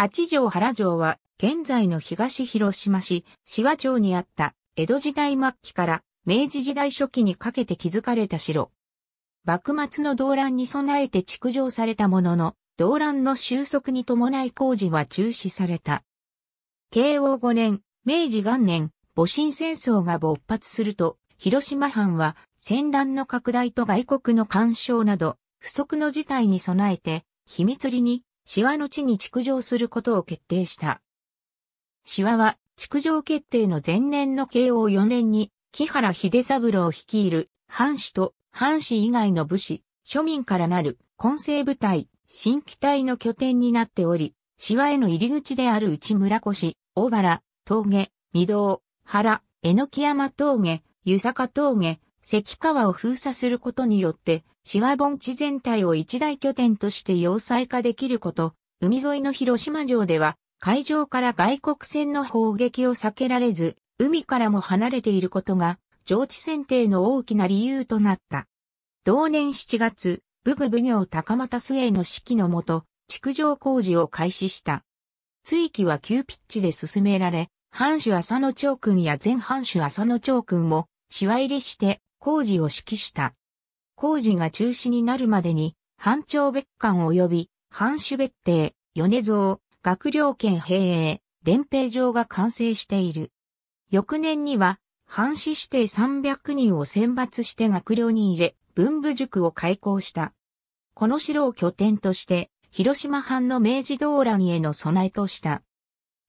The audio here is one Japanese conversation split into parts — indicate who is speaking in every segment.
Speaker 1: 八条原城は、現在の東広島市、志和町にあった、江戸時代末期から明治時代初期にかけて築かれた城。幕末の動乱に備えて築城されたものの、動乱の収束に伴い工事は中止された。慶応5年、明治元年、戊辰戦争が勃発すると、広島藩は戦乱の拡大と外国の干渉など、不測の事態に備えて、秘密裏にシワの地に築城することを決定した。シワは、築城決定の前年の慶応4年に、木原秀三郎率いる、藩士と、藩士以外の武士、庶民からなる、混成部隊、新機体の拠点になっており、シワへの入り口である内村越、大原、峠、御堂、原、榎木山峠、湯坂峠、関川を封鎖することによって、シワ盆地全体を一大拠点として要塞化できること、海沿いの広島城では、海上から外国船の砲撃を避けられず、海からも離れていることが、上地選定の大きな理由となった。同年7月、武具奉行高又末の指揮のもと、築城工事を開始した。追記は急ピッチで進められ、藩主浅野長君や前藩主浅野長君も、シワ入りして工事を指揮した。工事が中止になるまでに、藩長別館及び、藩主別邸、米蔵、学領県兵営、連兵場が完成している。翌年には、藩士指定300人を選抜して学領に入れ、文部塾を開校した。この城を拠点として、広島藩の明治動乱への備えとした。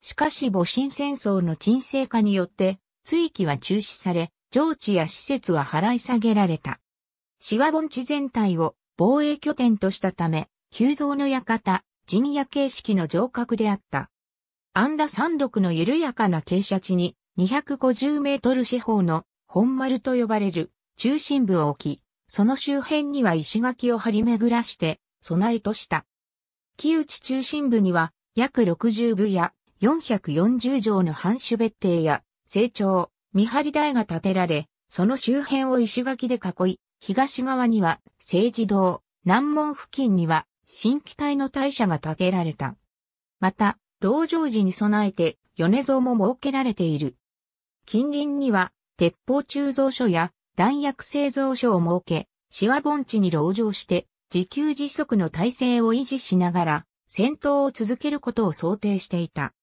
Speaker 1: しかし戊辰戦争の沈静化によって、追記は中止され、上地や施設は払い下げられた。シワ盆地全体を防衛拠点としたため、急増の館、陣屋形式の城郭であった。安田山麓の緩やかな傾斜地に250メートル四方の本丸と呼ばれる中心部を置き、その周辺には石垣を張り巡らして備えとした。木内中心部には約60部や440畳の半種別邸や成長、見張り台が建てられ、その周辺を石垣で囲い、東側には政治堂、南門付近には新機体の大社が建てられた。また、籠城時に備えて米蔵も設けられている。近隣には鉄砲鋳造所や弾薬製造所を設け、シワ盆地に籠城して、自給自足の体制を維持しながら、戦闘を続けることを想定していた。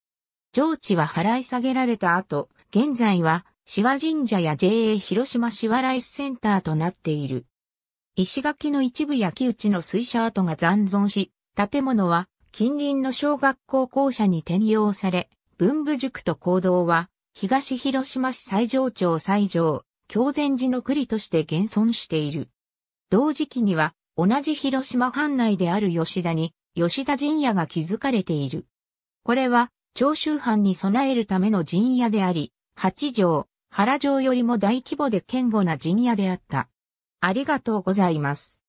Speaker 1: 上地は払い下げられた後、現在はシワ神社や JA 広島シワライスセンターとなっている。石垣の一部焼き打ちの水車跡が残存し、建物は近隣の小学校校舎に転用され、文部塾と行動は東広島市西条町西条、京前寺の栗として現存している。同時期には同じ広島藩内である吉田に吉田陣屋が築かれている。これは長州藩に備えるための陣屋であり、八条、原城よりも大規模で堅固な陣屋であった。ありがとうございます。